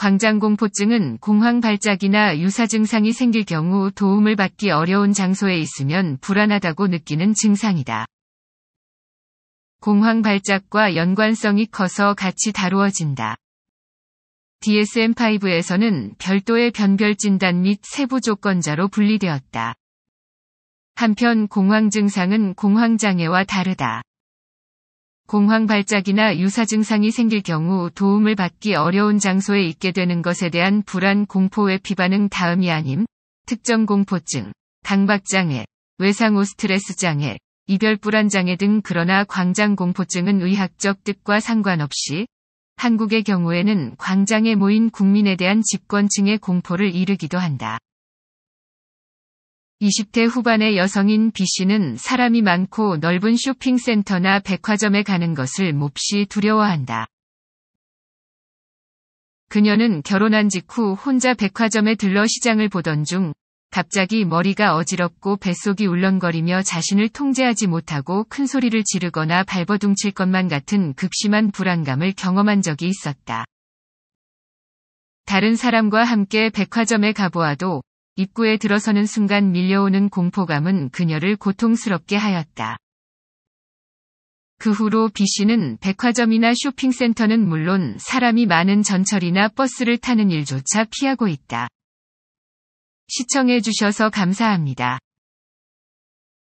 광장공포증은 공황 발작이나 유사 증상이 생길 경우 도움을 받기 어려운 장소에 있으면 불안하다고 느끼는 증상이다. 공황 발작과 연관성이 커서 같이 다루어진다. DSM-5에서는 별도의 변별 진단 및 세부 조건자로 분리되었다. 한편 공황 증상은 공황장애와 다르다. 공황 발작이나 유사 증상이 생길 경우 도움을 받기 어려운 장소에 있게 되는 것에 대한 불안 공포의 피반응 다음이 아님 특정 공포증, 강박장애, 외상후 스트레스 장애, 이별 불안 장애 등 그러나 광장 공포증은 의학적 뜻과 상관없이 한국의 경우에는 광장에 모인 국민에 대한 집권층의 공포를 이르기도 한다. 20대 후반의 여성인 B씨는 사람이 많고 넓은 쇼핑센터나 백화점에 가는 것을 몹시 두려워한다. 그녀는 결혼한 직후 혼자 백화점에 들러 시장을 보던 중 갑자기 머리가 어지럽고 뱃속이 울렁거리며 자신을 통제하지 못하고 큰 소리를 지르거나 발버둥칠 것만 같은 극심한 불안감을 경험한 적이 있었다. 다른 사람과 함께 백화점에 가보아도 입구에 들어서는 순간 밀려오는 공포감은 그녀를 고통스럽게 하였다. 그 후로 B씨는 백화점이나 쇼핑센터는 물론 사람이 많은 전철이나 버스를 타는 일조차 피하고 있다. 시청해주셔서 감사합니다.